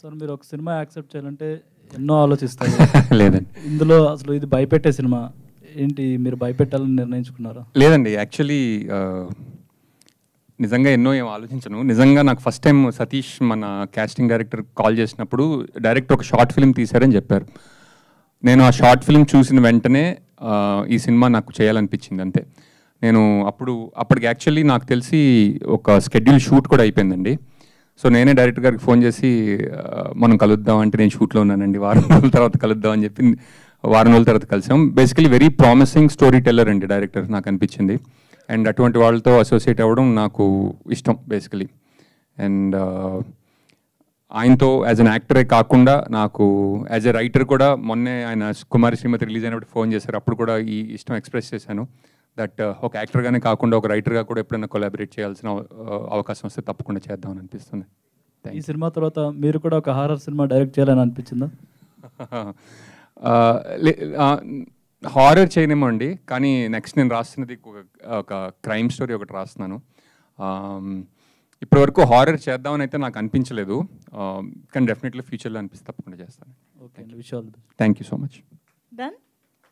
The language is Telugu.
సార్ మీరు ఒక సినిమా యాక్సెప్ట్ చేయాలంటే ఎన్నో ఆలోచిస్తారు లేదండి ఇందులో అసలు ఇది భయపెట్టే సినిమా ఏంటి మీరు భయపెట్టాలని నిర్ణయించుకున్నారా లేదండి యాక్చువల్లీ నిజంగా ఎన్నో ఏం ఆలోచించను నిజంగా నాకు ఫస్ట్ టైం సతీష్ మన కాస్టింగ్ డైరెక్టర్ కాల్ చేసినప్పుడు డైరెక్ట్ ఒక షార్ట్ ఫిల్మ్ తీశారని చెప్పారు నేను ఆ షార్ట్ ఫిల్మ్ చూసిన వెంటనే ఈ సినిమా నాకు చేయాలనిపించింది అంతే నేను అప్పుడు అప్పటికి యాక్చువల్లీ నాకు తెలిసి ఒక స్కెడ్యూల్ షూట్ కూడా అయిపోయిందండి సో నేనే డైరెక్టర్ గారికి ఫోన్ చేసి మనం కలుద్దాం అంటే నేను షూట్లో ఉన్నానండి వారం రోజుల తర్వాత కలుద్దాం అని చెప్పి వారం రోజుల తర్వాత కలిసాం basically very promising story teller అండి డైరెక్టర్ నాకు అనిపించింది అండ్ అటువంటి వాళ్ళతో అసోసియేట్ అవ్వడం నాకు ఇష్టం బేసికలీ అండ్ ఆయనతో యాజ్ అన్ యాక్టరే కాకుండా నాకు యాజ్ ఎ రైటర్ కూడా మొన్నే ఆయన కుమారి శ్రీమతి రిలీజ్ అయినప్పుడు ఫోన్ చేశారు అప్పుడు కూడా ఈ ఇష్టం ఎక్స్ప్రెస్ చేశాను దట్ uh, ఒక యాక్టర్గానే కాకుండా ఒక రైటర్గా కూడా ఎప్పుడైనా కొలాబరేట్ చేయాల్సిన uh, అవకాశం వస్తే తప్పకుండా చేద్దామని అనిపిస్తుంది ఈ సినిమా తర్వాత మీరు కూడా ఒక హారర్ సినిమా డైరెక్ట్ చేయాలని అనిపించిందా హారర్ uh, చేయనేమో అండి కానీ నెక్స్ట్ నేను రాస్తున్నది ఒక క్రైమ్ స్టోరీ ఒకటి రాస్తున్నాను um, ఇప్పటివరకు హారర్ చేద్దామని అయితే నాకు అనిపించలేదు um, కానీ డెఫినెట్లీ ఫ్యూచర్లో అనిపిస్తే తప్పకుండా చేస్తాను okay thank you so much done